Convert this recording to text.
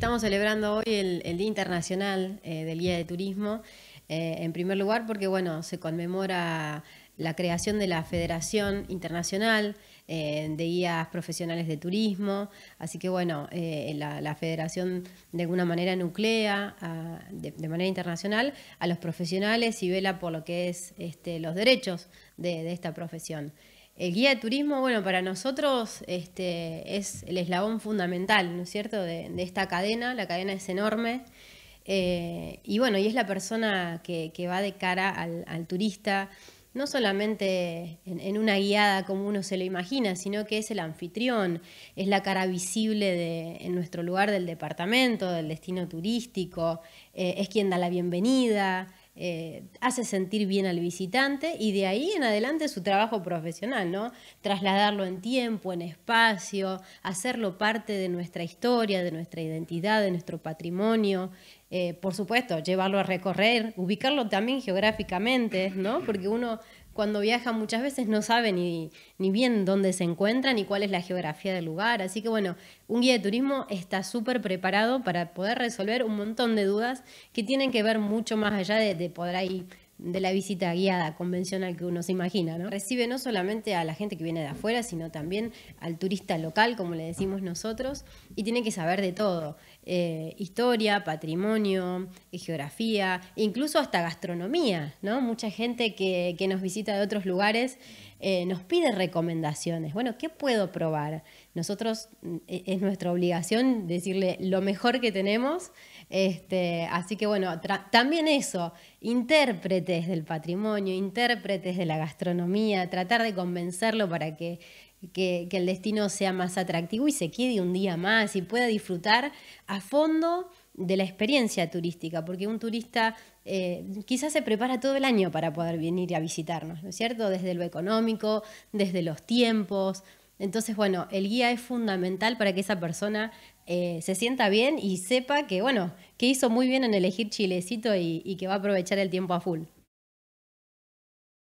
Estamos celebrando hoy el, Día Internacional eh, del Guía de Turismo, eh, en primer lugar porque bueno, se conmemora la creación de la Federación Internacional eh, de Guías Profesionales de Turismo, así que bueno, la, federación de alguna manera nuclea de, manera internacional a los profesionales y vela por lo que es este, los derechos de esta profesión. El guía de turismo, bueno, para nosotros este, es el eslabón fundamental, ¿no es cierto?, de, esta cadena. La cadena es enorme. Eh, y bueno, y es la persona que, va de cara al, turista, no solamente en, una guiada como uno se lo imagina, sino que es el anfitrión, es la cara visible de, en nuestro lugar del departamento, del destino turístico, eh, es quien da la bienvenida, eh, hace sentir bien al visitante y de ahí en adelante su trabajo profesional, ¿no? Trasladarlo en tiempo, en espacio, hacerlo parte de nuestra historia, de nuestra identidad, de nuestro patrimonio. Eh, por supuesto, llevarlo a recorrer, ubicarlo también geográficamente, ¿no? Porque uno cuando viaja muchas veces no saben ni, bien dónde se encuentran ni cuál es la geografía del lugar. Así que bueno, un guía de turismo está súper preparado para poder resolver un montón de dudas que tienen que ver mucho más allá de, de poder ir de la visita guiada convencional que uno se imagina, Recibe no solamente a la gente que viene de afuera, sino también al turista local, como le decimos nosotros, y tiene que saber de todo, eh, historia, patrimonio, eh, geografía, e incluso hasta gastronomía, ¿no? Mucha gente que, que nos visita de otros lugares eh, nos pide recomendaciones. Bueno, ¿qué puedo probar? Nosotros mm, e, es nuestra obligación decirle lo mejor que tenemos, este, así que bueno, también eso, intérprete, desde del patrimonio, intérpretes de la gastronomía, tratar de convencerlo para que, el destino sea más atractivo y se quede un día más y pueda disfrutar a fondo de la experiencia turística, porque un turista eh, quizás se prepara todo el año para poder venir a visitarnos, ¿no es cierto? Desde lo económico, desde los tiempos. Entonces, bueno, el guía es fundamental para que esa persona eh, se sienta bien y sepa que, bueno, que hizo muy bien en elegir Chilecito y que va a aprovechar el tiempo a full.